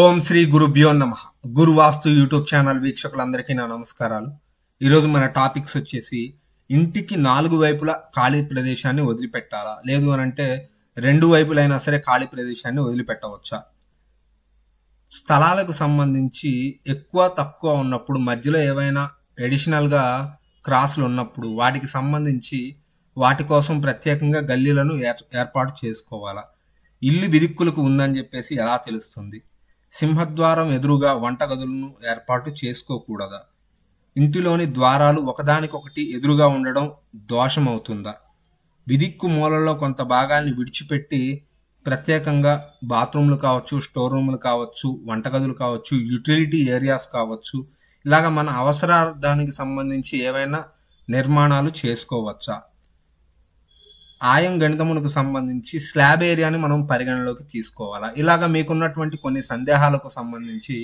ఓం శ్రీ గురుభ్యో నమ గురువాస్తు YouTube channel వీక్షకులందరికీ నా నమస్కారాలు ఈరోజు మన టాపిక్స్ వచ్చేసి ఇంటికి నాలుగు వైపుల ఖాళీ ప్రదేశాన్ని వదిలిపెట్టాలా లేదు అని అంటే రెండు వైపులైనా సరే ఖాళీ ప్రదేశాన్ని వదిలిపెట్టవచ్చా స్థలాలకు సంబంధించి ఎక్కువ తక్కువ ఉన్నప్పుడు మధ్యలో ఏవైనా ఎడిషనల్గా క్రాసులు ఉన్నప్పుడు వాటికి సంబంధించి వాటి కోసం ప్రత్యేకంగా గల్లీలను ఏర్పాటు చేసుకోవాలా ఇల్లు విదిక్కులకు ఉందని చెప్పేసి ఎలా తెలుస్తుంది సింహద్వారం ఎదురుగా వంటగదులను ఏర్పాటు చేసుకోకూడదా ఇంటిలోని ద్వారాలు ఒకదానికొకటి ఎదురుగా ఉండడం దోషమవుతుందా విదిక్కు మూలలో కొంత భాగాన్ని విడిచిపెట్టి ప్రత్యేకంగా బాత్రూమ్లు కావచ్చు స్టోర్ రూమ్లు కావచ్చు వంటగదులు కావచ్చు యూటిలిటీ ఏరియాస్ కావచ్చు ఇలాగ మన అవసరార్థానికి సంబంధించి ఏవైనా నిర్మాణాలు చేసుకోవచ్చా ఆయం గణితమునకు సంబంధించి స్లాబ్ ఏరియాని మనం పరిగణలోకి తీసుకోవాలా ఇలాగ మీకున్నటువంటి కొన్ని సందేహాలకు సంబంధించి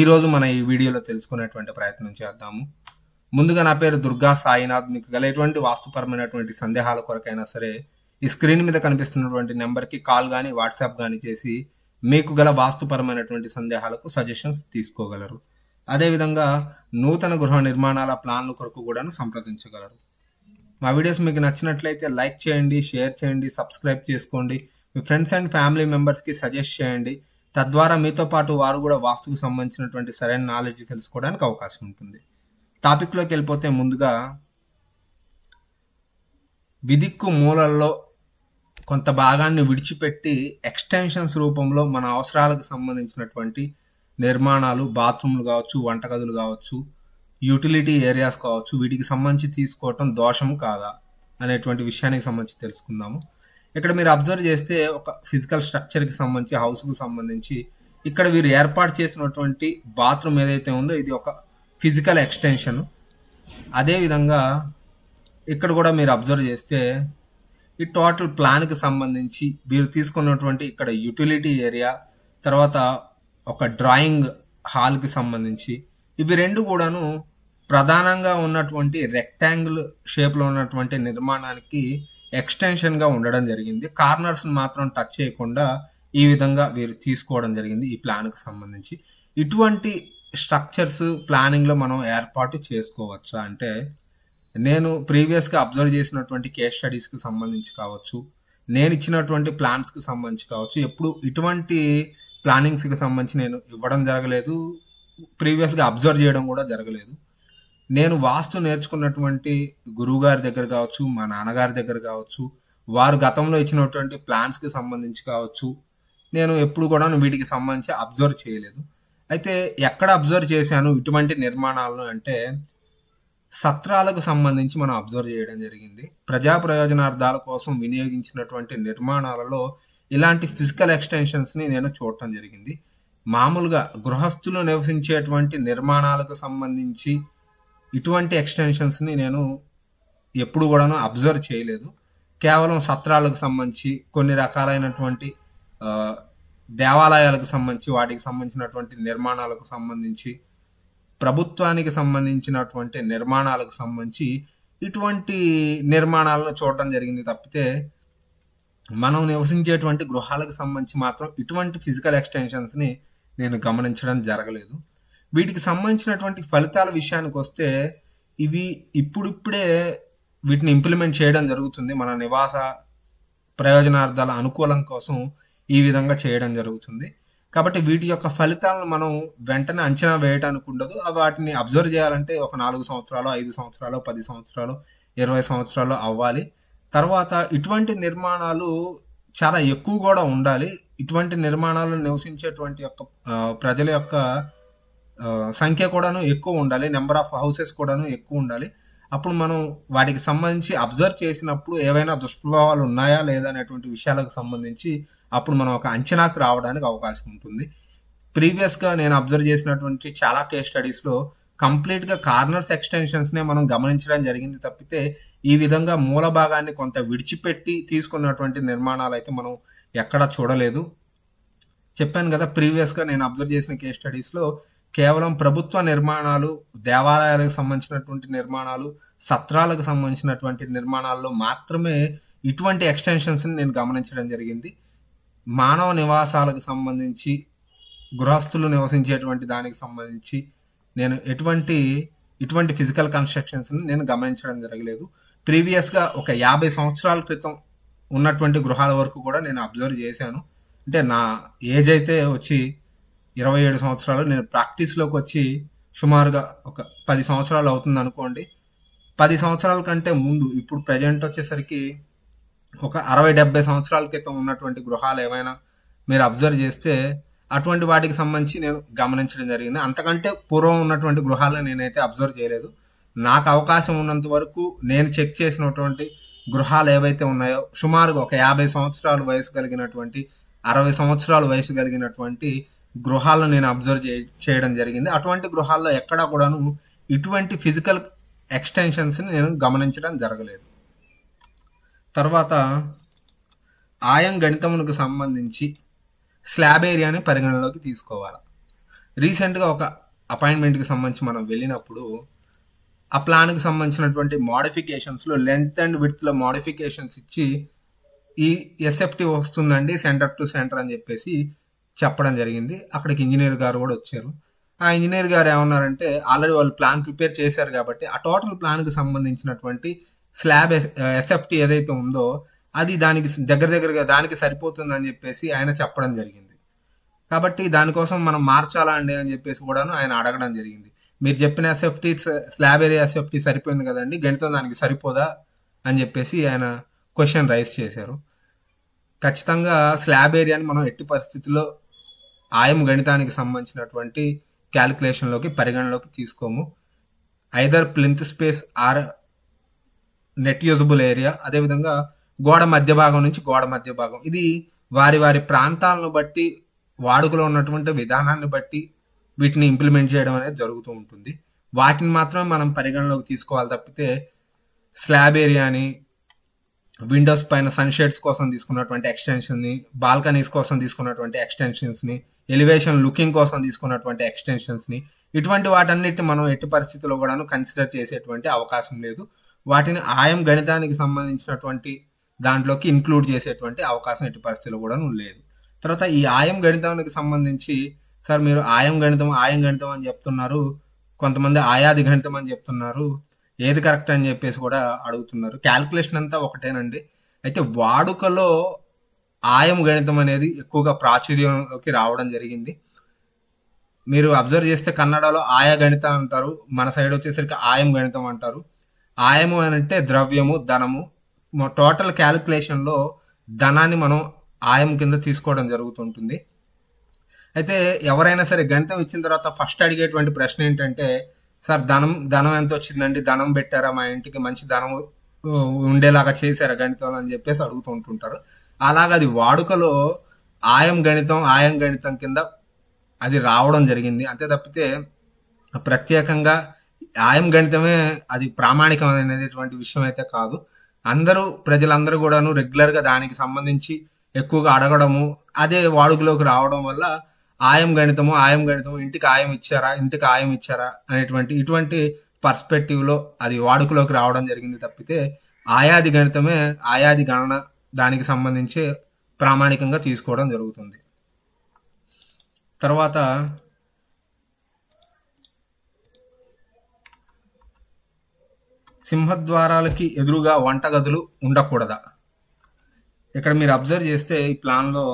ఈరోజు మన ఈ వీడియోలో తెలుసుకునేటువంటి ప్రయత్నం చేద్దాము ముందుగా నా పేరు దుర్గా సాయినాథ్ మీకు గల ఎటువంటి వాస్తుపరమైనటువంటి సందేహాల కొరకైనా సరే ఈ స్క్రీన్ మీద కనిపిస్తున్నటువంటి నెంబర్కి కాల్ కానీ వాట్సాప్ కానీ చేసి మీకు గల వాస్తుపరమైనటువంటి సందేహాలకు సజెషన్స్ తీసుకోగలరు అదేవిధంగా నూతన గృహ నిర్మాణాల ప్లాన్ల కొరకు కూడాను సంప్రదించగలరు మా వీడియోస్ మీకు నచ్చినట్లయితే లైక్ చేయండి షేర్ చేయండి సబ్స్క్రైబ్ చేసుకోండి మీ ఫ్రెండ్స్ అండ్ ఫ్యామిలీ మెంబర్స్కి సజెస్ట్ చేయండి తద్వారా మీతో పాటు వారు కూడా వాస్తుకు సంబంధించినటువంటి సరైన నాలెడ్జ్ తెలుసుకోవడానికి అవకాశం ఉంటుంది టాపిక్లోకి వెళ్ళిపోతే ముందుగా విదిక్కు మూలల్లో కొంత భాగాన్ని విడిచిపెట్టి ఎక్స్టెన్షన్స్ రూపంలో మన అవసరాలకు సంబంధించినటువంటి నిర్మాణాలు బాత్రూమ్లు కావచ్చు వంటగదులు కావచ్చు యూటిలిటీ ఏరియాస్ కావచ్చు వీటికి సంబంధించి తీసుకోవటం దోషం కాదా అనేటువంటి విషయానికి సంబంధించి తెలుసుకుందాము ఇక్కడ మీరు అబ్జర్వ్ చేస్తే ఒక ఫిజికల్ స్ట్రక్చర్కి సంబంధించి హౌస్కు సంబంధించి ఇక్కడ వీరు ఏర్పాటు చేసినటువంటి బాత్రూమ్ ఏదైతే ఉందో ఇది ఒక ఫిజికల్ ఎక్స్టెన్షన్ అదేవిధంగా ఇక్కడ కూడా మీరు అబ్జర్వ్ చేస్తే ఈ టోటల్ ప్లాన్కి సంబంధించి వీరు తీసుకున్నటువంటి ఇక్కడ యూటిలిటీ ఏరియా తర్వాత ఒక డ్రాయింగ్ హాల్కి సంబంధించి ఇవి రెండు కూడాను ప్రధానంగా ఉన్నటువంటి రెక్టాంగిల్ షేప్లో ఉన్నటువంటి నిర్మాణానికి ఎక్స్టెన్షన్గా ఉండడం జరిగింది కార్నర్స్ని మాత్రం టచ్ చేయకుండా ఈ విధంగా వీరు తీసుకోవడం జరిగింది ఈ ప్లాన్కి సంబంధించి ఇటువంటి స్ట్రక్చర్స్ ప్లానింగ్లో మనం ఏర్పాటు చేసుకోవచ్చా అంటే నేను ప్రీవియస్గా అబ్జర్వ్ చేసినటువంటి కేస్ స్టడీస్కి సంబంధించి కావచ్చు నేను ఇచ్చినటువంటి ప్లాన్స్కి సంబంధించి కావచ్చు ఎప్పుడు ఇటువంటి ప్లానింగ్స్కి సంబంధించి నేను ఇవ్వడం జరగలేదు ప్రీవియస్గా అబ్జర్వ్ చేయడం కూడా జరగలేదు నేను వాస్తు నేర్చుకున్నటువంటి గురువుగారి దగ్గర కావచ్చు మా నాన్నగారి దగ్గర కావచ్చు వారు గతంలో ఇచ్చినటువంటి ప్లాన్స్కి సంబంధించి కావచ్చు నేను ఎప్పుడు కూడా వీటికి సంబంధించి అబ్జర్వ్ చేయలేదు అయితే ఎక్కడ అబ్జర్వ్ చేశాను ఇటువంటి నిర్మాణాలను అంటే సత్రాలకు సంబంధించి మనం అబ్జర్వ్ చేయడం జరిగింది ప్రజా ప్రయోజనార్థాల కోసం వినియోగించినటువంటి నిర్మాణాలలో ఇలాంటి ఫిజికల్ ఎక్స్టెన్షన్స్ని నేను చూడటం జరిగింది మామూలుగా గృహస్థులు నివసించేటువంటి నిర్మాణాలకు సంబంధించి ఇటువంటి ఎక్స్టెన్షన్స్ని నేను ఎప్పుడు కూడాను అబ్జర్వ్ చేయలేదు కేవలం సత్రాలకు సంబంధించి కొన్ని రకాలైనటువంటి దేవాలయాలకు సంబంధించి వాటికి సంబంధించినటువంటి నిర్మాణాలకు సంబంధించి ప్రభుత్వానికి సంబంధించినటువంటి నిర్మాణాలకు సంబంధించి ఇటువంటి నిర్మాణాలను చూడటం జరిగింది తప్పితే మనం నివసించేటువంటి గృహాలకు సంబంధించి మాత్రం ఇటువంటి ఫిజికల్ ఎక్స్టెన్షన్స్ని నేను గమనించడం జరగలేదు వీటికి సంబంధించినటువంటి ఫలితాల విషయానికి వస్తే ఇవి ఇప్పుడిప్పుడే వీటిని ఇంప్లిమెంట్ చేయడం జరుగుతుంది మన నివాస ప్రయోజనార్థాల అనుకూలం కోసం ఈ విధంగా చేయడం జరుగుతుంది కాబట్టి వీటి యొక్క ఫలితాలను మనం వెంటనే అంచనా వేయడానికి ఉండదు వాటిని అబ్జర్వ్ చేయాలంటే ఒక నాలుగు సంవత్సరాలు ఐదు సంవత్సరాలు పది సంవత్సరాలు ఇరవై సంవత్సరాలు అవ్వాలి తర్వాత ఇటువంటి నిర్మాణాలు చాలా ఎక్కువ కూడా ఉండాలి ఇటువంటి నిర్మాణాలు నివసించేటువంటి యొక్క ప్రజల యొక్క సంఖ్య కూడాను ఎక్కువ ఉండాలి నెంబర్ ఆఫ్ హౌసెస్ కూడాను ఎక్కువ ఉండాలి అప్పుడు మనం వాటికి సంబంధించి అబ్జర్వ్ చేసినప్పుడు ఏవైనా దుష్ప్రభావాలు ఉన్నాయా లేదా అనేటువంటి విషయాలకు సంబంధించి అప్పుడు మనం ఒక అంచనాకు రావడానికి అవకాశం ఉంటుంది ప్రీవియస్గా నేను అబ్జర్వ్ చేసినటువంటి చాలా కేస్ స్టడీస్లో కంప్లీట్గా కార్నర్స్ ఎక్స్టెన్షన్స్నే మనం గమనించడం జరిగింది తప్పితే ఈ విధంగా మూల భాగాన్ని కొంత విడిచిపెట్టి తీసుకున్నటువంటి నిర్మాణాలు అయితే మనం ఎక్కడా చూడలేదు చెప్పాను కదా ప్రీవియస్గా నేను అబ్జర్వ్ చేసిన కేస్ స్టడీస్లో కేవలం ప్రభుత్వ నిర్మాణాలు దేవాలయాలకు సంబంధించినటువంటి నిర్మాణాలు సత్రాలకు సంబంధించినటువంటి నిర్మాణాల్లో మాత్రమే ఇటువంటి ఎక్స్టెన్షన్స్ని నేను గమనించడం జరిగింది మానవ నివాసాలకు సంబంధించి గృహస్థులు నివసించేటువంటి దానికి సంబంధించి నేను ఎటువంటి ఇటువంటి ఫిజికల్ కన్స్ట్రక్షన్స్ని నేను గమనించడం జరగలేదు ప్రీవియస్గా ఒక యాభై సంవత్సరాల క్రితం ఉన్నటువంటి గృహాల వరకు కూడా నేను అబ్జర్వ్ చేశాను అంటే నా ఏజ్ అయితే వచ్చి ఇరవై ఏడు సంవత్సరాలు నేను ప్రాక్టీస్లోకి వచ్చి సుమారుగా ఒక పది సంవత్సరాలు అవుతుంది అనుకోండి పది సంవత్సరాల కంటే ముందు ఇప్పుడు ప్రజెంట్ వచ్చేసరికి ఒక అరవై డెబ్బై సంవత్సరాల క్రితం ఉన్నటువంటి గృహాలు ఏమైనా మీరు అబ్జర్వ్ చేస్తే అటువంటి వాటికి సంబంధించి నేను గమనించడం జరిగింది అంతకంటే పూర్వం ఉన్నటువంటి గృహాలను నేనైతే అబ్జర్వ్ చేయలేదు నాకు అవకాశం ఉన్నంత వరకు నేను చెక్ చేసినటువంటి గృహాలు ఏవైతే ఉన్నాయో సుమారుగా ఒక యాభై సంవత్సరాలు వయసు కలిగినటువంటి అరవై సంవత్సరాలు వయసు కలిగినటువంటి గృహాలను నేను అబ్జర్వ్ చేయడం జరిగింది అటువంటి గృహాల్లో ఎక్కడా కూడాను ఇటువంటి ఫిజికల్ ఎక్స్టెన్షన్స్ని నేను గమనించడం జరగలేదు తర్వాత ఆయం గణితమునకు సంబంధించి స్లాబ్ ఏరియాని పరిగణలోకి తీసుకోవాలి రీసెంట్గా ఒక అపాయింట్మెంట్కి సంబంధించి మనం వెళ్ళినప్పుడు ఆ ప్లాన్కి సంబంధించినటువంటి మోడిఫికేషన్స్లో లెంత్ అండ్ విత్లో మోడిఫికేషన్స్ ఇచ్చి ఈ ఎస్ఎఫ్టీ వస్తుందండి సెంటర్ టు సెంటర్ అని చెప్పేసి చెప్పడం జరిగింది అక్కడికి ఇంజనీర్ గారు కూడా వచ్చారు ఆ ఇంజనీర్ గారు ఏమన్నారంటే ఆల్రెడీ వాళ్ళు ప్లాన్ ప్రిపేర్ చేశారు కాబట్టి ఆ టోటల్ ప్లాన్కి సంబంధించినటువంటి స్లాబ్ ఎస్ఎఫ్టీ ఏదైతే ఉందో అది దానికి దగ్గర దగ్గరగా దానికి సరిపోతుందని చెప్పేసి ఆయన చెప్పడం జరిగింది కాబట్టి దానికోసం మనం మార్చాలా అండి అని చెప్పేసి కూడాను ఆయన అడగడం జరిగింది మీరు చెప్పిన ఎస్ఎఫ్టీ స్లాబ్ ఏరియా ఎస్ఎఫ్టీ సరిపోయింది కదండి గణితం దానికి సరిపోదా అని చెప్పేసి ఆయన క్వశ్చన్ రైజ్ చేశారు ఖచ్చితంగా స్లాబ్ ఏరియాని మనం ఎట్టి పరిస్థితుల్లో ఆయం గణితానికి సంబంధించినటువంటి క్యాలిక్యులేషన్లోకి పరిగణలోకి తీసుకోము either plinth space or net usable area అదేవిధంగా గోడ మధ్య భాగం నుంచి గోడ మధ్య భాగం ఇది వారి వారి ప్రాంతాలను బట్టి వాడుకలో ఉన్నటువంటి విధానాన్ని బట్టి వీటిని ఇంప్లిమెంట్ చేయడం అనేది జరుగుతూ ఉంటుంది వాటిని మాత్రమే మనం పరిగణలోకి తీసుకోవాలి తప్పితే స్లాబ్ ఏరియాని విండోస్ పైన సన్షేడ్స్ కోసం తీసుకున్నటువంటి ఎక్స్టెన్షన్ని బాల్కనీస్ కోసం తీసుకున్నటువంటి ఎక్స్టెన్షన్స్ని ఎలివేషన్ లుకింగ్ కోసం తీసుకున్నటువంటి ఎక్స్టెన్షన్స్ని ఇటువంటి వాటన్నిటిని మనం ఎట్టి పరిస్థితుల్లో కూడాను కన్సిడర్ చేసేటువంటి అవకాశం లేదు వాటిని ఆయం గణితానికి సంబంధించినటువంటి దాంట్లోకి ఇంక్లూడ్ చేసేటువంటి అవకాశం ఎట్టి పరిస్థితుల్లో కూడాను లేదు తర్వాత ఈ ఆయం గణితానికి సంబంధించి సార్ మీరు ఆయం గణితం ఆయం గణితం అని చెప్తున్నారు కొంతమంది ఆయాది గణితం అని చెప్తున్నారు ఏది కరెక్ట్ అని చెప్పేసి కూడా అడుగుతున్నారు క్యాల్కులేషన్ అంతా ఒకటేనండి అయితే వాడుకలో ఆయం గణితం అనేది ఎక్కువగా ప్రాచుర్యంలోకి రావడం జరిగింది మీరు అబ్జర్వ్ చేస్తే కన్నడలో ఆయా గణితం అంటారు మన సైడ్ వచ్చేసరికి ఆయం గణితం అంటారు ఆయము అని అంటే ద్రవ్యము ధనము టోటల్ క్యాలిక్యులేషన్లో ధనాన్ని మనం ఆయం కింద తీసుకోవడం జరుగుతుంటుంది అయితే ఎవరైనా సరే గణితం ఇచ్చిన తర్వాత ఫస్ట్ అడిగేటువంటి ప్రశ్న ఏంటంటే సార్ ధనం ధనం ఎంత వచ్చిందండి ధనం పెట్టారా మా ఇంటికి మంచి ధనం ఉండేలాగా చేశారా గణితం అని చెప్పేసి అడుగుతుంటుంటారు అలాగా అది వాడుకలో ఆయం గణితం ఆయం గణితం కింద అది రావడం జరిగింది అంతే తప్పితే ప్రత్యేకంగా ఆయం గణితమే అది ప్రామాణికం అనేటువంటి విషయం అయితే కాదు అందరూ ప్రజలందరూ కూడాను రెగ్యులర్గా దానికి సంబంధించి ఎక్కువగా అడగడము అదే వాడుకలోకి రావడం వల్ల ఆయం గణితము ఆయం గణితము ఇంటికి ఆయం ఇచ్చారా ఇంటికి ఆయం ఇచ్చారా అనేటువంటి ఇటువంటి పర్స్పెక్టివ్లో అది వాడుకలోకి రావడం జరిగింది తప్పితే ఆయాది గణితమే ఆయాది గణన దానికి సంబంధించి ప్రామాణికంగా తీసుకోవడం జరుగుతుంది తర్వాత సింహద్వారాలకి ఎదురుగా వంటగదులు ఉండకూడదా ఇక్కడ మీరు అబ్జర్వ్ చేస్తే ఈ ప్లాన్లో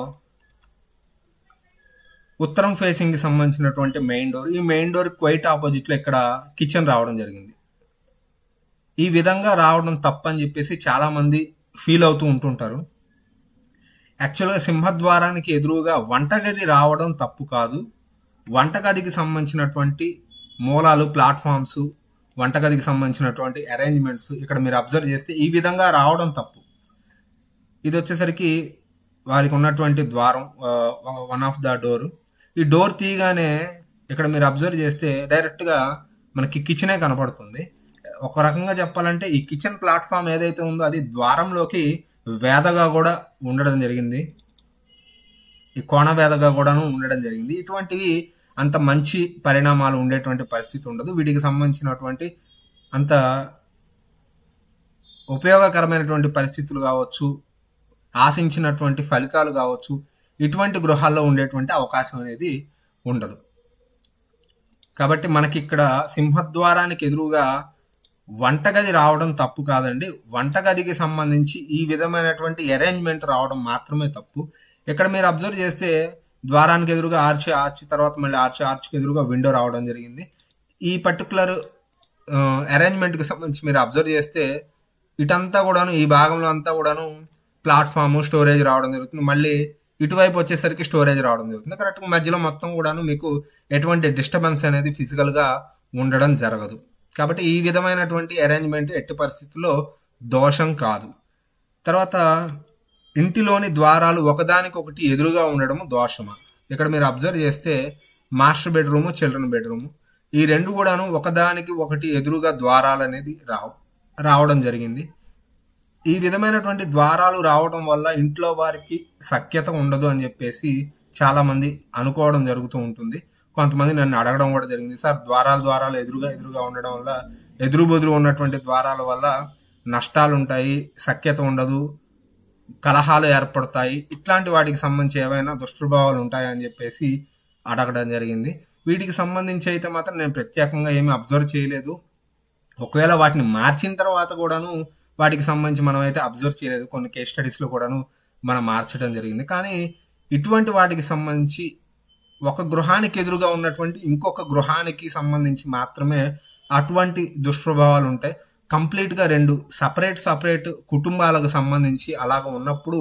ఉత్తరం ఫేసింగ్ కి సంబంధించినటువంటి మెయిన్ డోర్ ఈ మెయిన్ డోర్ క్వైట్ ఆపోజిట్ లో ఇక్కడ కిచెన్ రావడం జరిగింది ఈ విధంగా రావడం తప్పని చెప్పేసి చాలా మంది ఫీల్ అవుతూ ఉంటుంటారు యాక్చువల్గా సింహద్వారానికి ఎదురుగా వంటగది రావడం తప్పు కాదు వంటగదికి సంబంధించినటువంటి మూలాలు ప్లాట్ఫామ్స్ వంటగదికి సంబంధించినటువంటి అరేంజ్మెంట్స్ ఇక్కడ మీరు అబ్జర్వ్ చేస్తే ఈ విధంగా రావడం తప్పు ఇది వచ్చేసరికి వారికి ఉన్నటువంటి ద్వారం వన్ ఆఫ్ ద డోర్ ఈ డోర్ తీయగానే ఇక్కడ మీరు అబ్జర్వ్ చేస్తే డైరెక్ట్గా మనకి కిచెనే కనపడుతుంది ఒక రకంగా చెప్పాలంటే ఈ కిచెన్ ప్లాట్ఫామ్ ఏదైతే ఉందో అది ద్వారంలోకి వేదగా కూడా ఉండడం జరిగింది ఈ కోణ వేదగా కూడాను ఉండడం జరిగింది ఇటువంటివి అంత మంచి పరిణామాలు ఉండేటువంటి పరిస్థితి ఉండదు వీటికి సంబంధించినటువంటి అంత ఉపయోగకరమైనటువంటి పరిస్థితులు కావచ్చు ఆశించినటువంటి ఫలితాలు కావచ్చు ఇటువంటి గృహాల్లో ఉండేటువంటి అవకాశం అనేది ఉండదు కాబట్టి మనకి ఇక్కడ సింహద్వారానికి ఎదురుగా వంటగది రావడం తప్పు కాదండి వంటగదికి సంబంధించి ఈ విధమైనటువంటి అరేంజ్మెంట్ రావడం మాత్రమే తప్పు ఇక్కడ మీరు అబ్జర్వ్ చేస్తే ద్వారానికి ఎదురుగా ఆర్చి ఆర్చి తర్వాత మళ్ళీ ఆర్చి ఆర్చికి ఎదురుగా విండో రావడం జరిగింది ఈ పర్టికులర్ అరేంజ్మెంట్కి సంబంధించి మీరు అబ్జర్వ్ చేస్తే ఇటంతా కూడాను ఈ భాగంలో అంతా కూడాను ప్లాట్ఫామ్ స్టోరేజ్ రావడం జరుగుతుంది మళ్ళీ ఇటువైపు వచ్చేసరికి స్టోరేజ్ రావడం జరుగుతుంది కరెక్ట్ మధ్యలో మొత్తం కూడాను మీకు ఎటువంటి డిస్టర్బెన్స్ అనేది ఫిజికల్గా ఉండడం జరగదు కాబట్టి ఈ విధమైనటువంటి అరేంజ్మెంట్ ఎట్టి పరిస్థితుల్లో దోషం కాదు తర్వాత ఇంటిలోని ద్వారాలు ఒకదానికొకటి ఎదురుగా ఉండడం దోషమా ఇక్కడ మీరు అబ్జర్వ్ చేస్తే మాస్టర్ బెడ్రూమ్ చిల్డ్రన్ బెడ్రూమ్ ఈ రెండు కూడాను ఒకదానికి ఒకటి ఎదురుగా ద్వారాలు అనేది రావు రావడం జరిగింది ఈ విధమైనటువంటి ద్వారాలు రావడం వల్ల ఇంట్లో వారికి సఖ్యత ఉండదు అని చెప్పేసి చాలామంది అనుకోవడం జరుగుతూ ఉంటుంది కొంతమంది నన్ను అడగడం కూడా జరిగింది సార్ ద్వారాల ద్వారాలు ఎదురుగా ఎదురుగా ఉండడం వల్ల ఎదురు బెదురు ఉన్నటువంటి ద్వారాల వల్ల నష్టాలు ఉంటాయి సఖ్యత ఉండదు కలహాలు ఏర్పడతాయి ఇట్లాంటి వాటికి సంబంధించి ఏవైనా దుష్ప్రభావాలు ఉంటాయా అని చెప్పేసి అడగడం జరిగింది వీటికి సంబంధించి అయితే మాత్రం నేను ప్రత్యేకంగా ఏమీ అబ్జర్వ్ చేయలేదు ఒకవేళ వాటిని మార్చిన తర్వాత కూడాను వాటికి సంబంధించి మనం అయితే అబ్జర్వ్ చేయలేదు కొన్ని కేస్ స్టడీస్లో కూడాను మనం మార్చడం జరిగింది కానీ ఇటువంటి వాటికి సంబంధించి ఒక గృహానికి ఎదురుగా ఉన్నటువంటి ఇంకొక గృహానికి సంబంధించి మాత్రమే అటువంటి దుష్ప్రభావాలు ఉంటాయి కంప్లీట్గా రెండు సపరేట్ సపరేట్ కుటుంబాలకు సంబంధించి అలాగ ఉన్నప్పుడు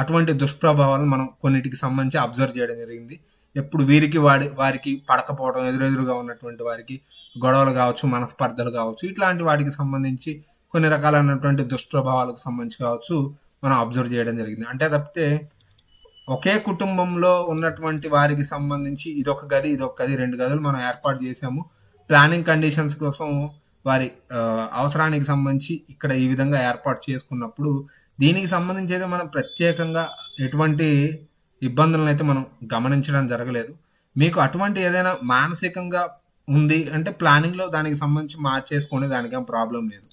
అటువంటి దుష్ప్రభావాలు మనం కొన్నిటికి సంబంధించి అబ్జర్వ్ చేయడం జరిగింది ఎప్పుడు వీరికి వాడి వారికి పడకపోవడం ఎదురెదురుగా ఉన్నటువంటి వారికి గొడవలు కావచ్చు మనస్పర్ధలు కావచ్చు ఇట్లాంటి వాటికి సంబంధించి కొన్ని రకాలైనటువంటి దుష్ప్రభావాలకు సంబంధించి కావచ్చు మనం అబ్జర్వ్ చేయడం జరిగింది అంటే తప్పితే ఒకే కుటుంబంలో ఉన్నటువంటి వారికి సంబంధించి ఇదొక గది ఇదొక గది రెండు గదులు మనం ఏర్పాటు చేసాము ప్లానింగ్ కండిషన్స్ కోసం వారి అవసరానికి సంబంధించి ఇక్కడ ఈ విధంగా ఏర్పాటు చేసుకున్నప్పుడు దీనికి సంబంధించి అయితే మనం ప్రత్యేకంగా ఎటువంటి ఇబ్బందులను అయితే మనం గమనించడం జరగలేదు మీకు అటువంటి ఏదైనా మానసికంగా ఉంది అంటే ప్లానింగ్లో దానికి సంబంధించి మార్చేసుకునే దానికేం ప్రాబ్లం లేదు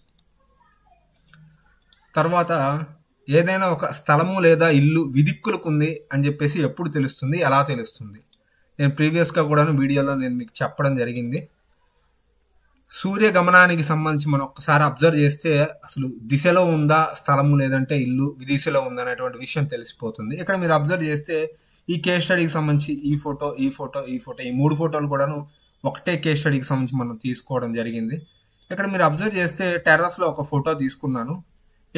తర్వాత ఏదైనా ఒక స్థలము లేదా ఇల్లు విదిక్కులకు ఉంది అని చెప్పేసి ఎప్పుడు తెలుస్తుంది ఎలా తెలుస్తుంది నేను ప్రీవియస్గా కూడాను వీడియోలో నేను మీకు చెప్పడం జరిగింది సూర్య గమనానికి సంబంధించి మనం ఒకసారి అబ్జర్వ్ చేస్తే అసలు దిశలో ఉందా స్థలము లేదంటే ఇల్లు విదిశలో ఉందా అనేటువంటి విషయం తెలిసిపోతుంది ఇక్కడ మీరు అబ్జర్వ్ చేస్తే ఈ కేస్ స్టడీకి సంబంధించి ఈ ఫోటో ఈ ఫోటో ఈ ఫోటో ఈ మూడు ఫోటోలు కూడాను ఒకటే కేస్ స్టడీకి సంబంధించి మనం తీసుకోవడం జరిగింది ఇక్కడ మీరు అబ్జర్వ్ చేస్తే టెర్రస్లో ఒక ఫోటో తీసుకున్నాను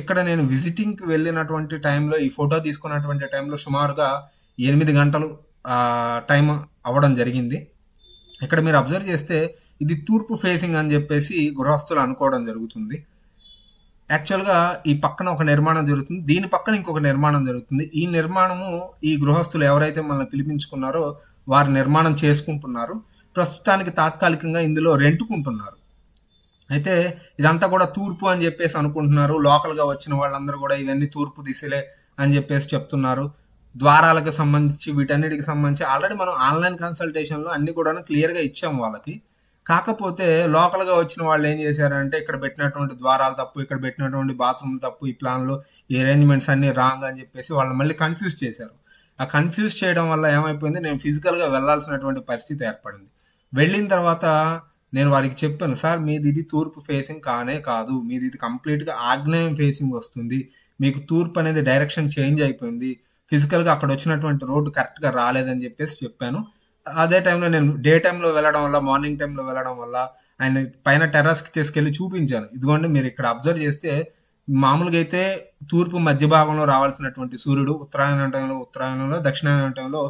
ఇక్కడ నేను విజిటింగ్కి వెళ్ళినటువంటి టైంలో ఈ ఫోటో తీసుకున్నటువంటి టైంలో సుమారుగా ఎనిమిది గంటలు టైం అవ్వడం జరిగింది ఇక్కడ మీరు అబ్జర్వ్ చేస్తే ఇది తూర్పు ఫేసింగ్ అని చెప్పేసి గృహస్థులు అనుకోవడం జరుగుతుంది యాక్చువల్గా ఈ పక్కన ఒక నిర్మాణం జరుగుతుంది దీని పక్కన ఇంకొక నిర్మాణం జరుగుతుంది ఈ నిర్మాణము ఈ గృహస్థులు ఎవరైతే మనల్ని పిలిపించుకున్నారో వారు నిర్మాణం చేసుకుంటున్నారు ప్రస్తుతానికి తాత్కాలికంగా ఇందులో రెంటుకుంటున్నారు అయితే ఇదంతా కూడా తూర్పు అని చెప్పేసి అనుకుంటున్నారు లోకల్గా వచ్చిన వాళ్ళందరూ కూడా ఇవన్నీ తూర్పు దిశలే అని చెప్పేసి చెప్తున్నారు ద్వారాలకు సంబంధించి వీటన్నిటికి సంబంధించి ఆల్రెడీ మనం ఆన్లైన్ కన్సల్టేషన్లో అన్ని కూడా క్లియర్గా ఇచ్చాము వాళ్ళకి కాకపోతే లోకల్గా వచ్చిన వాళ్ళు ఏం చేశారంటే ఇక్కడ పెట్టినటువంటి ద్వారాలు తప్పు ఇక్కడ పెట్టినటువంటి బాత్రూమ్ తప్పు ఈ ప్లాన్లో ఈ అరేంజ్మెంట్స్ అన్ని రాంగ్ అని చెప్పేసి వాళ్ళు మళ్ళీ కన్ఫ్యూజ్ చేశారు ఆ కన్ఫ్యూజ్ చేయడం వల్ల ఏమైపోయింది నేను ఫిజికల్గా వెళ్లాల్సినటువంటి పరిస్థితి ఏర్పడింది వెళ్ళిన తర్వాత నేను వారికి చెప్పాను సార్ మీది ఇది తూర్పు ఫేసింగ్ కానే కాదు మీది ఇది కంప్లీట్గా ఆగ్నేయం ఫేసింగ్ వస్తుంది మీకు తూర్పు అనేది డైరెక్షన్ చేంజ్ అయిపోయింది ఫిజికల్గా అక్కడ వచ్చినటువంటి రోడ్డు కరెక్ట్గా రాలేదని చెప్పేసి చెప్పాను అదే టైంలో నేను డే టైంలో వెళ్ళడం వల్ల మార్నింగ్ టైంలో వెళ్ళడం వల్ల ఆయన పైన టెర్రస్కి తీసుకెళ్ళి చూపించాను ఇదిగోండి మీరు ఇక్కడ అబ్జర్వ్ చేస్తే మామూలుగా అయితే తూర్పు మధ్య భాగంలో రావాల్సినటువంటి సూర్యుడు ఉత్తరాయణ టైంలో ఉత్తరాయణంలో దక్షిణాయన టైంలో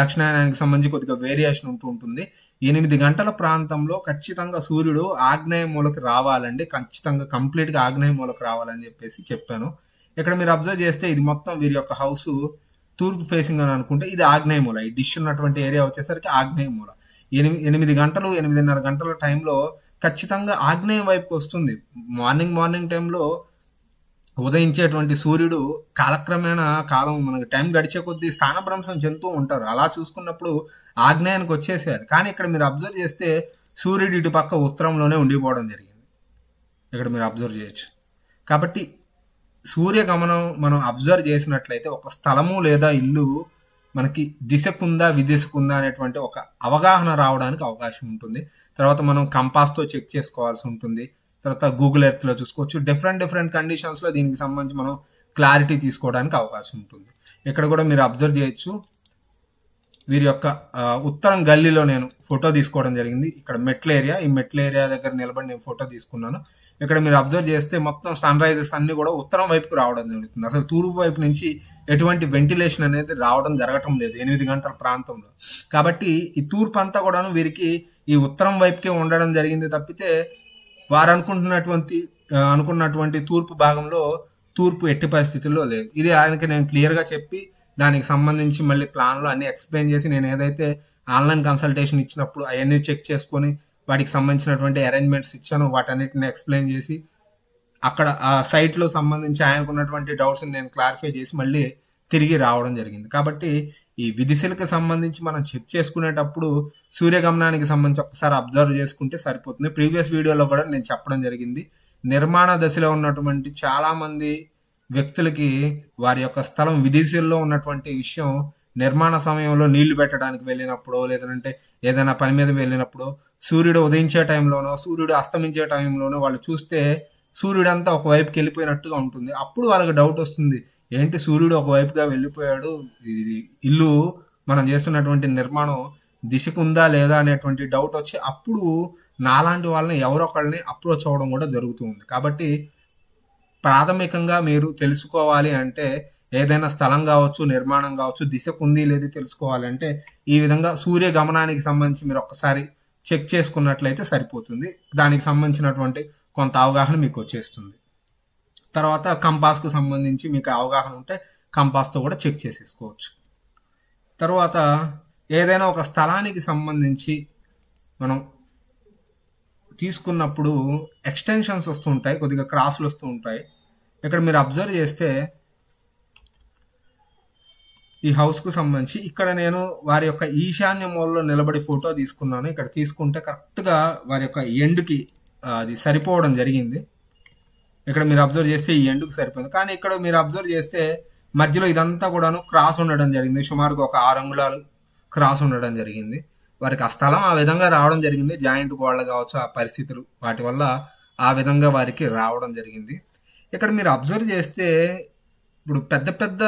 దక్షిణాయనానికి సంబంధించి కొద్దిగా వేరియేషన్ ఉంటూ ఉంటుంది ఎనిమిది గంటల ప్రాంతంలో ఖచ్చితంగా సూర్యుడు ఆగ్నేయ మూలకి రావాలండి ఖచ్చితంగా కంప్లీట్గా ఆగ్నేయ మూలకి రావాలని చెప్పేసి చెప్పాను ఇక్కడ మీరు అబ్జర్వ్ చేస్తే ఇది మొత్తం వీరి యొక్క హౌస్ తూర్పు ఫేసింగ్ అని అనుకుంటే ఇది ఆగ్నేయ మూల ఈ డిష్ ఉన్నటువంటి ఏరియా వచ్చేసరికి ఆగ్నేయ మూల ఎనిమిది ఎనిమిది గంటలు ఎనిమిదిన్నర గంటల టైంలో ఖచ్చితంగా ఆగ్నేయం వైపు వస్తుంది మార్నింగ్ మార్నింగ్ టైంలో ఉదయించేటువంటి సూర్యుడు కాలక్రమేణా కాలం మనకు టైం గడిచే కొద్దీ స్థానభ్రంశం చెందుతూ ఉంటారు అలా చూసుకున్నప్పుడు ఆగ్నేయానికి వచ్చేసేయాలి కానీ ఇక్కడ మీరు అబ్జర్వ్ చేస్తే సూర్యుడు ఇటు పక్క ఉత్తరంలోనే ఉండిపోవడం జరిగింది ఇక్కడ మీరు అబ్జర్వ్ చేయొచ్చు కాబట్టి సూర్యగమనం మనం అబ్జర్వ్ చేసినట్లయితే ఒక స్థలము లేదా ఇల్లు మనకి దిశకుందా విదిశకుందా అనేటువంటి ఒక అవగాహన రావడానికి అవకాశం ఉంటుంది తర్వాత మనం కంపాస్తో చెక్ చేసుకోవాల్సి ఉంటుంది తర్వాత గూగుల్ ఎర్త్లో చూసుకోవచ్చు డిఫరెంట్ డిఫరెంట్ కండిషన్స్లో దీనికి సంబంధించి మనం క్లారిటీ తీసుకోవడానికి అవకాశం ఉంటుంది ఇక్కడ కూడా మీరు అబ్జర్వ్ చేయొచ్చు వీరి యొక్క ఉత్తరం గల్లీలో నేను ఫోటో తీసుకోవడం జరిగింది ఇక్కడ మెట్ల ఏరియా ఈ మెట్ల ఏరియా దగ్గర నిలబడి నేను ఫోటో తీసుకున్నాను ఇక్కడ మీరు అబ్జర్వ్ చేస్తే మొత్తం సన్ రైజెస్ అన్ని కూడా ఉత్తరం వైపుకు రావడం జరుగుతుంది అసలు తూర్పు వైపు నుంచి ఎటువంటి వెంటిలేషన్ అనేది రావడం జరగటం లేదు ఎనిమిది గంటల ప్రాంతంలో కాబట్టి ఈ తూర్పు అంతా కూడాను వీరికి ఈ ఉత్తరం వైపుకే ఉండడం జరిగింది తప్పితే వారు అనుకుంటున్నటువంటి అనుకున్నటువంటి తూర్పు భాగంలో తూర్పు ఎట్టి పరిస్థితుల్లో లేదు ఇది ఆయనకి నేను క్లియర్గా చెప్పి దానికి సంబంధించి మళ్ళీ ప్లాన్లో అన్ని ఎక్స్ప్లెయిన్ చేసి నేను ఏదైతే ఆన్లైన్ కన్సల్టేషన్ ఇచ్చినప్పుడు అవన్నీ చెక్ చేసుకొని వాటికి సంబంధించినటువంటి అరేంజ్మెంట్స్ ఇచ్చాను వాటన్నిటిని ఎక్స్ప్లెయిన్ చేసి అక్కడ ఆ సైట్లో సంబంధించి ఆయనకున్నటువంటి డౌట్స్ని నేను క్లారిఫై చేసి మళ్ళీ తిరిగి రావడం జరిగింది కాబట్టి ఈ విధిశలకు సంబంధించి మనం చెక్ చేసుకునేటప్పుడు సూర్యగమనానికి సంబంధించి ఒకసారి అబ్జర్వ్ చేసుకుంటే సరిపోతుంది ప్రీవియస్ వీడియోలో కూడా నేను చెప్పడం జరిగింది నిర్మాణ దశలో ఉన్నటువంటి చాలామంది వ్యక్తులకి వారి యొక్క స్థలం విదేశీల్లో ఉన్నటువంటి విషయం నిర్మాణ సమయంలో నీళ్లు పెట్టడానికి వెళ్ళినప్పుడు లేదంటే ఏదైనా పని మీద వెళ్ళినప్పుడు సూర్యుడు ఉదయించే టైంలోనో సూర్యుడు అస్తమించే టైంలోనో వాళ్ళు చూస్తే సూర్యుడంతా ఒకవైపుకి వెళ్ళిపోయినట్టుగా ఉంటుంది అప్పుడు వాళ్ళకి డౌట్ వస్తుంది ఏంటి సూర్యుడు ఒకవైపుగా వెళ్ళిపోయాడు ఇది ఇల్లు మనం చేస్తున్నటువంటి నిర్మాణం దిశకు ఉందా లేదా అనేటువంటి డౌట్ వచ్చి అప్పుడు నాలాంటి వాళ్ళని ఎవరొకళ్ళని అప్రోచ్ అవ్వడం కూడా జరుగుతుంది కాబట్టి ప్రాథమికంగా మీరు తెలుసుకోవాలి అంటే ఏదైనా స్థలం కావచ్చు నిర్మాణం కావచ్చు దిశకు ఉంది లేదు తెలుసుకోవాలంటే ఈ విధంగా సూర్య గమనానికి సంబంధించి మీరు ఒక్కసారి చెక్ చేసుకున్నట్లయితే సరిపోతుంది దానికి సంబంధించినటువంటి కొంత అవగాహన మీకు వచ్చేస్తుంది తర్వాత కంపాస్కు సంబంధించి మీకు అవగాహన ఉంటే కంపాస్తో కూడా చెక్ చేసేసుకోవచ్చు తర్వాత ఏదైనా ఒక స్థలానికి సంబంధించి మనం తీసుకున్నప్పుడు ఎక్స్టెన్షన్స్ వస్తూ ఉంటాయి కొద్దిగా క్రాసులు వస్తూ ఉంటాయి ఇక్కడ మీరు అబ్జర్వ్ చేస్తే ఈ హౌస్కు సంబంధించి ఇక్కడ నేను వారి యొక్క ఈశాన్య మూలలో నిలబడి ఫోటో తీసుకున్నాను ఇక్కడ తీసుకుంటే కరెక్ట్గా వారి యొక్క ఎండ్కి అది సరిపోవడం జరిగింది ఇక్కడ మీరు అబ్జర్వ్ చేస్తే ఈ ఎండుకు సరిపోయింది కానీ ఇక్కడ మీరు అబ్జర్వ్ చేస్తే మధ్యలో ఇదంతా కూడాను క్రాస్ ఉండడం జరిగింది సుమారుగా ఒక ఆరు అంగుళాలు క్రాస్ ఉండడం జరిగింది వారికి ఆ స్థలం ఆ విధంగా రావడం జరిగింది జాయింట్ గోళ్ళ కావచ్చు ఆ పరిస్థితులు వాటి వల్ల ఆ విధంగా వారికి రావడం జరిగింది ఇక్కడ మీరు అబ్జర్వ్ చేస్తే ఇప్పుడు పెద్ద పెద్ద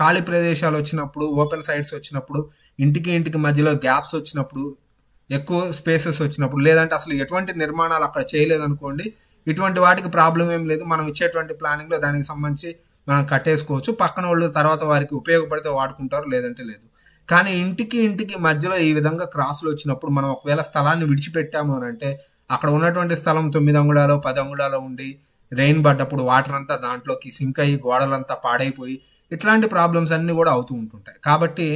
ఖాళీ ప్రదేశాలు వచ్చినప్పుడు ఓపెన్ సైడ్స్ వచ్చినప్పుడు ఇంటికి ఇంటికి మధ్యలో గ్యాప్స్ వచ్చినప్పుడు ఎక్కువ స్పేసెస్ వచ్చినప్పుడు లేదంటే అసలు ఎటువంటి నిర్మాణాలు అక్కడ చేయలేదనుకోండి ఇటువంటి వాటికి ప్రాబ్లం ఏం లేదు మనం ఇచ్చేటువంటి ప్లానింగ్లో దానికి సంబంధించి మనం కట్టేసుకోవచ్చు పక్కన వాళ్ళు తర్వాత వారికి ఉపయోగపడితే వాడుకుంటారు లేదంటే లేదు కానీ ఇంటికి ఇంటికి మధ్యలో ఈ విధంగా క్రాసులు వచ్చినప్పుడు మనం ఒకవేళ స్థలాన్ని విడిచిపెట్టాము అని అంటే అక్కడ ఉన్నటువంటి స్థలం తొమ్మిది అంగుళాలు పది అంగుళాలు ఉండి రెయిన్ పడ్డప్పుడు వాటర్ అంతా దాంట్లోకి సింక్ అయ్యి గోడలంతా పాడైపోయి ఇట్లాంటి ప్రాబ్లమ్స్ అన్నీ కూడా అవుతూ ఉంటుంటాయి కాబట్టి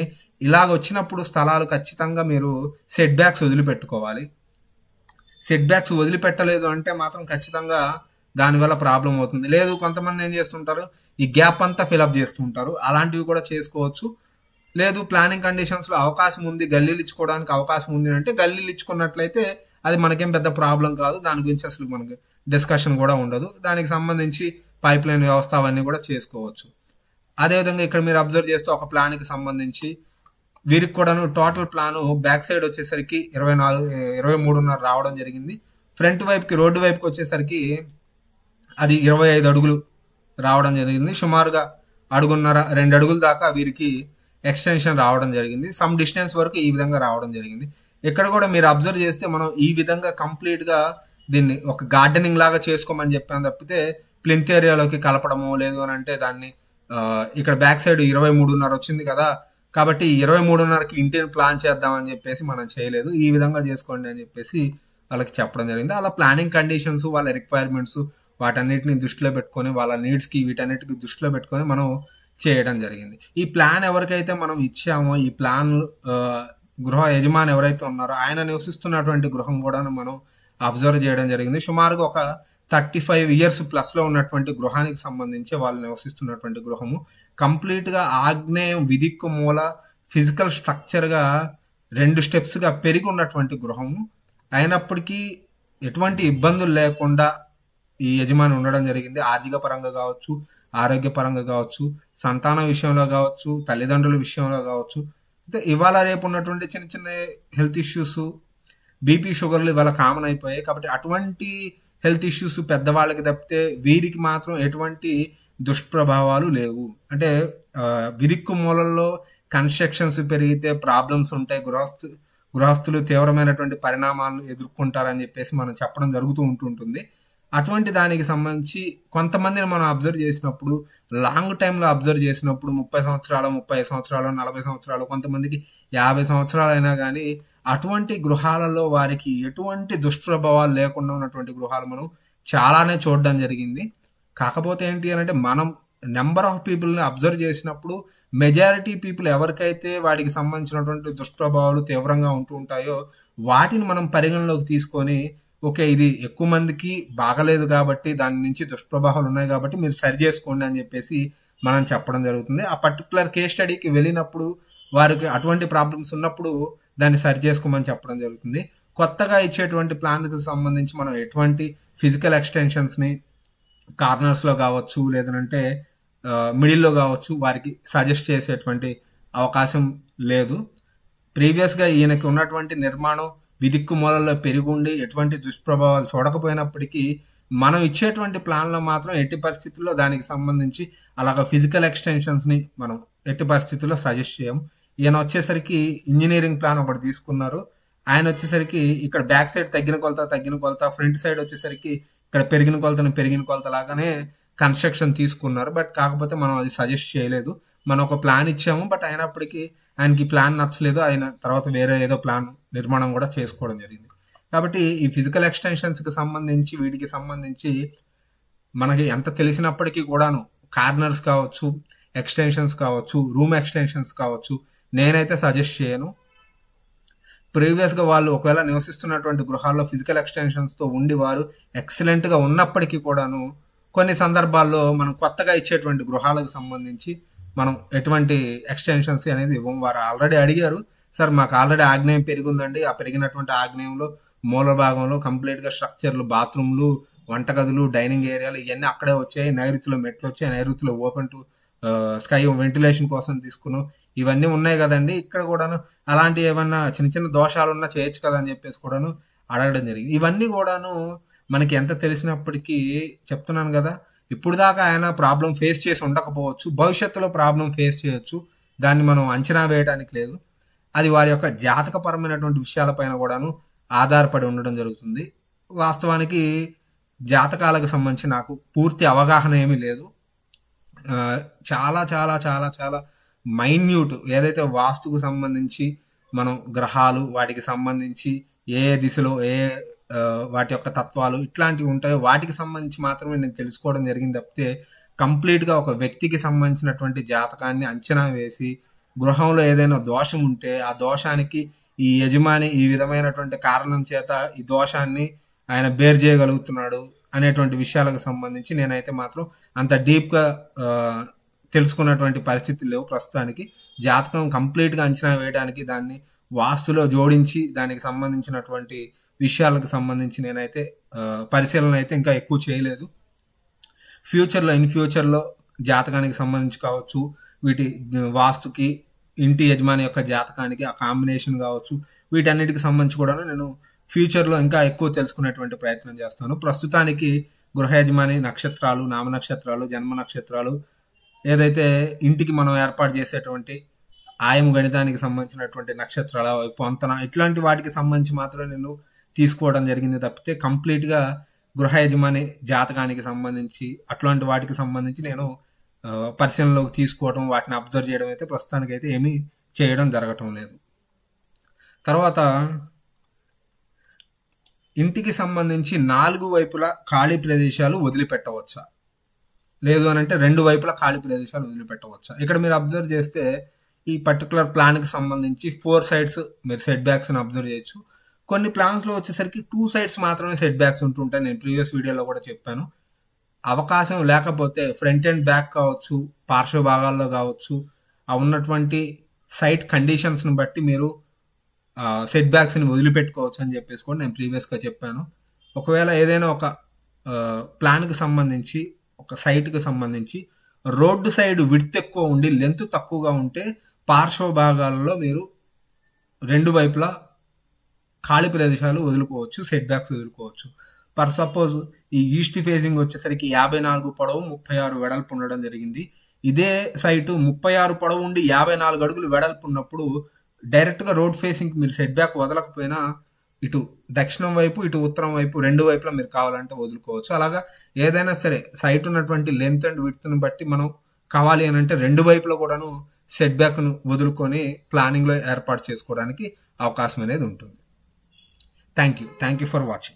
ఇలాగ వచ్చినప్పుడు స్థలాలు ఖచ్చితంగా మీరు సెట్ బ్యాక్స్ వదిలిపెట్టుకోవాలి సెట్ బ్యాక్స్ వదిలిపెట్టలేదు అంటే మాత్రం ఖచ్చితంగా దానివల్ల ప్రాబ్లం అవుతుంది లేదు కొంతమంది ఏం చేస్తుంటారు ఈ గ్యాప్ అంతా ఫిలప్ చేస్తుంటారు అలాంటివి కూడా చేసుకోవచ్చు లేదు ప్లానింగ్ కండిషన్స్లో అవకాశం ఉంది గల్లీలు ఇచ్చుకోవడానికి అవకాశం ఉంది అంటే గల్లీలు ఇచ్చుకున్నట్లయితే అది మనకేం పెద్ద ప్రాబ్లం కాదు దాని గురించి అసలు మనకి డిస్కషన్ కూడా ఉండదు దానికి సంబంధించి పైప్ లైన్ వ్యవస్థ అవన్నీ కూడా చేసుకోవచ్చు అదేవిధంగా ఇక్కడ మీరు అబ్జర్వ్ చేస్తే ఒక ప్లాన్కి సంబంధించి వీరికి కూడాను టోటల్ ప్లాను బ్యాక్ సైడ్ వచ్చేసరికి ఇరవై నాలుగు ఇరవై మూడున్నర రావడం జరిగింది ఫ్రంట్ వైపుకి రోడ్డు వైపుకి వచ్చేసరికి అది ఇరవై ఐదు అడుగులు రావడం జరిగింది సుమారుగా అడుగున్నర రెండు అడుగుల దాకా వీరికి ఎక్స్టెన్షన్ రావడం జరిగింది సమ్ డిస్టెన్స్ వరకు ఈ విధంగా రావడం జరిగింది ఇక్కడ కూడా మీరు అబ్జర్వ్ చేస్తే మనం ఈ విధంగా కంప్లీట్గా దీన్ని ఒక గార్డెనింగ్ లాగా చేసుకోమని చెప్పాను తప్పితే ప్లింత్ ఏరియాలోకి కలపడము లేదు అని అంటే దాన్ని ఇక్కడ బ్యాక్ సైడ్ ఇరవై మూడున్నర వచ్చింది కదా కాబట్టి ఇరవై మూడున్నరకి ఇంటిని ప్లాన్ చేద్దామని చెప్పేసి మనం చేయలేదు ఈ విధంగా చేసుకోండి అని చెప్పేసి వాళ్ళకి చెప్పడం జరిగింది అలా ప్లానింగ్ కండిషన్స్ వాళ్ళ రిక్వైర్మెంట్స్ వాటన్నిటిని దృష్టిలో పెట్టుకొని వాళ్ళ నీడ్స్కి వీటన్నిటికి దృష్టిలో పెట్టుకొని మనం చేయడం జరిగింది ఈ ప్లాన్ ఎవరికైతే మనం ఇచ్చామో ఈ ప్లాన్ గృహ యజమాని ఎవరైతే ఉన్నారో ఆయన నివసిస్తున్నటువంటి గృహం కూడా మనం అబ్జర్వ్ చేయడం జరిగింది సుమారుగా ఒక థర్టీ ఫైవ్ ఇయర్స్ ప్లస్లో ఉన్నటువంటి గృహానికి సంబంధించి వాళ్ళు నివసిస్తున్నటువంటి గృహము కంప్లీట్గా ఆగ్నేయం విధిక్కు మూల ఫిజికల్ స్ట్రక్చర్గా రెండు స్టెప్స్గా పెరిగి ఉన్నటువంటి గృహం అయినప్పటికీ ఎటువంటి ఇబ్బందులు లేకుండా ఈ యజమాని ఉండడం జరిగింది ఆర్థిక పరంగా కావచ్చు ఆరోగ్యపరంగా కావచ్చు సంతానం విషయంలో కావచ్చు తల్లిదండ్రుల విషయంలో కావచ్చు అయితే ఇవాళ రేపు ఉన్నటువంటి చిన్న చిన్న హెల్త్ ఇష్యూస్ బీపీ షుగర్లు ఇవాళ కామన్ అయిపోయాయి కాబట్టి అటువంటి హెల్త్ ఇష్యూస్ పెద్దవాళ్ళకి తప్పితే వీరికి మాత్రం ఎటువంటి దుష్ప్రభావాలు లేవు అంటే విదిక్కు మూలల్లో కన్స్ట్రక్షన్స్ పెరిగితే ప్రాబ్లమ్స్ ఉంటాయి గృహస్థు గృహస్థులు తీవ్రమైనటువంటి పరిణామాలు ఎదుర్కొంటారని చెప్పేసి మనం చెప్పడం జరుగుతూ ఉంటుంటుంది అటువంటి దానికి సంబంధించి కొంతమందిని మనం అబ్జర్వ్ చేసినప్పుడు లాంగ్ టైంలో అబ్జర్వ్ చేసినప్పుడు ముప్పై సంవత్సరాలు ముప్పై సంవత్సరాలు నలభై సంవత్సరాలు కొంతమందికి యాభై సంవత్సరాలు అయినా కానీ అటువంటి గృహాలలో వారికి ఎటువంటి దుష్ప్రభావాలు లేకుండా ఉన్నటువంటి గృహాలు మనం చాలానే చూడడం జరిగింది కాకపోతే ఏంటి అని అంటే మనం నెంబర్ ఆఫ్ పీపుల్ని అబ్జర్వ్ చేసినప్పుడు మెజారిటీ పీపుల్ ఎవరికైతే వాటికి సంబంధించినటువంటి దుష్ప్రభావాలు తీవ్రంగా ఉంటూ ఉంటాయో వాటిని మనం పరిగణలోకి తీసుకొని ఓకే ఇది ఎక్కువ మందికి బాగలేదు కాబట్టి దాని నుంచి దుష్ప్రభావాలు ఉన్నాయి కాబట్టి మీరు సరి చేసుకోండి అని చెప్పేసి మనం చెప్పడం జరుగుతుంది ఆ పర్టికులర్ కేస్ స్టడీకి వెళ్ళినప్పుడు వారికి అటువంటి ప్రాబ్లమ్స్ ఉన్నప్పుడు దాన్ని సరి చేసుకోమని చెప్పడం జరుగుతుంది కొత్తగా ఇచ్చేటువంటి ప్లాన్కి సంబంధించి మనం ఎటువంటి ఫిజికల్ ఎక్స్టెన్షన్స్ని కార్నర్స్లో కావచ్చు లేదనంటే మిడిల్లో కావచ్చు వారికి సజెస్ట్ చేసేటువంటి అవకాశం లేదు ప్రీవియస్గా ఈయనకి ఉన్నటువంటి నిర్మాణం విదిక్కు మూలల్లో పెరిగుండి ఎటువంటి దుష్ప్రభావాలు చూడకపోయినప్పటికీ మనం ఇచ్చేటువంటి ప్లాన్లో మాత్రం ఎట్టి పరిస్థితుల్లో దానికి సంబంధించి అలాగ ఫిజికల్ ఎక్స్టెన్షన్స్ని మనం ఎట్టి పరిస్థితుల్లో సజెస్ట్ చేయం ఈయన వచ్చేసరికి ఇంజనీరింగ్ ప్లాన్ ఒకటి తీసుకున్నారు ఆయన వచ్చేసరికి ఇక్కడ బ్యాక్ సైడ్ తగ్గిన కొలత తగ్గిన కొలత ఫ్రంట్ సైడ్ వచ్చేసరికి ఇక్కడ పెరిగిన కొలతను పెరిగిన కొలత లాగానే కన్స్ట్రక్షన్ తీసుకున్నారు బట్ కాకపోతే మనం అది సజెస్ట్ చేయలేదు మనం ఒక ప్లాన్ ఇచ్చాము బట్ అయినప్పటికీ ఆయనకి ప్లాన్ నచ్చలేదు ఆయన తర్వాత వేరే ఏదో ప్లాన్ నిర్మాణం కూడా చేసుకోవడం జరిగింది కాబట్టి ఈ ఫిజికల్ ఎక్స్టెన్షన్స్కి సంబంధించి వీటికి సంబంధించి మనకి ఎంత తెలిసినప్పటికీ కూడాను కార్నర్స్ కావచ్చు ఎక్స్టెన్షన్స్ కావచ్చు రూమ్ ఎక్స్టెన్షన్స్ కావచ్చు నేనైతే సజెస్ట్ చేయను ప్రీవియస్గా వాళ్ళు ఒకవేళ నివసిస్తున్నటువంటి గృహాల్లో ఫిజికల్ ఎక్స్టెన్షన్స్తో ఉండి వారు ఎక్సలెంట్గా ఉన్నప్పటికీ కూడాను కొన్ని సందర్భాల్లో మనం కొత్తగా ఇచ్చేటువంటి గృహాలకు సంబంధించి మనం ఎటువంటి ఎక్స్టెన్షన్స్ అనేది ఇవ్వం వారు ఆల్రెడీ అడిగారు సార్ మాకు ఆల్రెడీ ఆగ్నేయం పెరిగిందండి ఆ పెరిగినటువంటి ఆగ్నేయంలో మూల భాగంలో కంప్లీట్గా స్ట్రక్చర్లు బాత్రూమ్లు వంటగదులు డైనింగ్ ఏరియాలు ఇవన్నీ అక్కడే వచ్చాయి నైరుతిలో మెట్లు వచ్చాయి నైరుతిలో ఓపెన్ టు స్కై వెంటిలేషన్ కోసం తీసుకున్నాం ఇవన్నీ ఉన్నాయి కదండి ఇక్కడ కూడాను అలాంటి ఏమన్నా చిన్న చిన్న దోషాలు ఉన్నా చేయొచ్చు కదా అని చెప్పేసి కూడాను అడగడం జరిగింది ఇవన్నీ కూడాను మనకి ఎంత తెలిసినప్పటికీ చెప్తున్నాను కదా ఇప్పుడు దాకా ఆయన ప్రాబ్లం ఫేస్ చేసి ఉండకపోవచ్చు భవిష్యత్తులో ప్రాబ్లం ఫేస్ చేయొచ్చు దాన్ని మనం అంచనా వేయడానికి లేదు అది వారి యొక్క జాతకపరమైనటువంటి విషయాలపైన కూడాను ఆధారపడి ఉండడం జరుగుతుంది వాస్తవానికి జాతకాలకు సంబంధించి నాకు పూర్తి అవగాహన ఏమీ లేదు చాలా చాలా చాలా చాలా మైన్యూట్ ఏదైతే వాస్తుకు సంబంధించి మనం గ్రహాలు వాటికి సంబంధించి ఏ దిశలో ఏ వాటి యొక్క తత్వాలు ఇట్లాంటివి ఉంటాయో వాటికి సంబంధించి మాత్రమే నేను తెలుసుకోవడం జరిగింది తప్పితే కంప్లీట్గా ఒక వ్యక్తికి సంబంధించినటువంటి జాతకాన్ని అంచనా వేసి గృహంలో ఏదైనా దోషం ఉంటే ఆ దోషానికి ఈ యజమాని ఈ విధమైనటువంటి కారణం చేత ఈ దోషాన్ని ఆయన బేర్ చేయగలుగుతున్నాడు అనేటువంటి విషయాలకు సంబంధించి నేనైతే మాత్రం అంత డీప్గా తెలుసుకున్నటువంటి పరిస్థితి లేవు ప్రస్తుతానికి జాతకం కంప్లీట్గా అంచనా వేయడానికి దాన్ని వాస్తులో జోడించి దానికి సంబంధించినటువంటి విషయాలకు సంబంధించి నేనైతే పరిశీలన అయితే ఇంకా ఎక్కువ చేయలేదు ఫ్యూచర్లో ఇన్ ఫ్యూచర్లో జాతకానికి సంబంధించి కావచ్చు వీటి వాస్తుకి ఇంటి యజమాని యొక్క జాతకానికి ఆ కాంబినేషన్ కావచ్చు వీటన్నిటికి సంబంధించి కూడా నేను ఫ్యూచర్లో ఇంకా ఎక్కువ తెలుసుకునేటువంటి ప్రయత్నం చేస్తాను ప్రస్తుతానికి గృహ యజమాని నక్షత్రాలు నామ నక్షత్రాలు జన్మ నక్షత్రాలు ఏదైతే ఇంటికి మనం ఏర్పాటు చేసేటువంటి ఆయం గణితానికి సంబంధించినటువంటి నక్షత్రాల పొంతన ఇట్లాంటి వాటికి సంబంధించి మాత్రం నేను తీసుకోవడం జరిగింది తప్పితే కంప్లీట్గా గృహ యజమాని జాతకానికి సంబంధించి అట్లాంటి వాటికి సంబంధించి నేను పరిశీలనలోకి తీసుకోవడం వాటిని అబ్జర్వ్ చేయడం అయితే ప్రస్తుతానికి అయితే ఏమీ చేయడం జరగటం లేదు తర్వాత ఇంటికి సంబంధించి నాలుగు వైపులా ఖాళీ ప్రదేశాలు వదిలిపెట్టవచ్చా లేదు అని అంటే రెండు వైపులా ఖాళీ ప్రదేశాలు వదిలిపెట్టవచ్చు ఇక్కడ మీరు అబ్జర్వ్ చేస్తే ఈ పర్టికులర్ ప్లాన్కి సంబంధించి ఫోర్ సైడ్స్ మీరు సెట్ బ్యాక్స్ అబ్జర్వ్ చేయొచ్చు కొన్ని ప్లాన్స్లో వచ్చేసరికి టూ సైడ్స్ మాత్రమే సెట్ బ్యాక్స్ ఉంటుంటాయి నేను ప్రీవియస్ వీడియోలో కూడా చెప్పాను అవకాశం లేకపోతే ఫ్రంట్ అండ్ బ్యాక్ కావచ్చు పార్శ్వ భాగాల్లో కావచ్చు ఆ ఉన్నటువంటి సైట్ కండిషన్స్ని బట్టి మీరు సెట్ బ్యాక్స్ని వదిలిపెట్టుకోవచ్చు అని చెప్పేసి కూడా నేను ప్రీవియస్గా చెప్పాను ఒకవేళ ఏదైనా ఒక ప్లాన్కి సంబంధించి ఒక సైట్కి సంబంధించి రోడ్డు సైడ్ విడ్త్ ఎక్కువ ఉండి లెంత్ తక్కువగా ఉంటే పార్శ్వ భాగాలలో మీరు రెండు వైపులా ఖాళీ ప్రదేశాలు వదులుకోవచ్చు సెట్ బ్యాక్స్ వదులుకోవచ్చు పర్ సపోజ్ ఈ ఈస్ట్ ఫేసింగ్ వచ్చేసరికి యాభై నాలుగు పొడవు ముప్పై ఆరు వెడల్పు ఉండడం జరిగింది ఇదే సైటు ముప్పై ఆరు పొడవు ఉండి యాభై నాలుగు అడుగులు వెడల్పు ఉన్నప్పుడు డైరెక్ట్గా రోడ్ ఫేసింగ్ మీరు సెట్ బ్యాక్ వదలకపోయినా ఇటు దక్షిణం వైపు ఇటు ఉత్తరం వైపు రెండు వైపులా మీరు కావాలంటే వదులుకోవచ్చు అలాగా ఏదైనా సరే సైట్ ఉన్నటువంటి లెంత్ అండ్ విడ్త్ని బట్టి మనం కావాలి అని అంటే రెండు వైపులో కూడాను సెట్ బ్యాక్ను వదులుకొని ప్లానింగ్లో ఏర్పాటు చేసుకోవడానికి అవకాశం అనేది ఉంటుంది thank you thank you for watching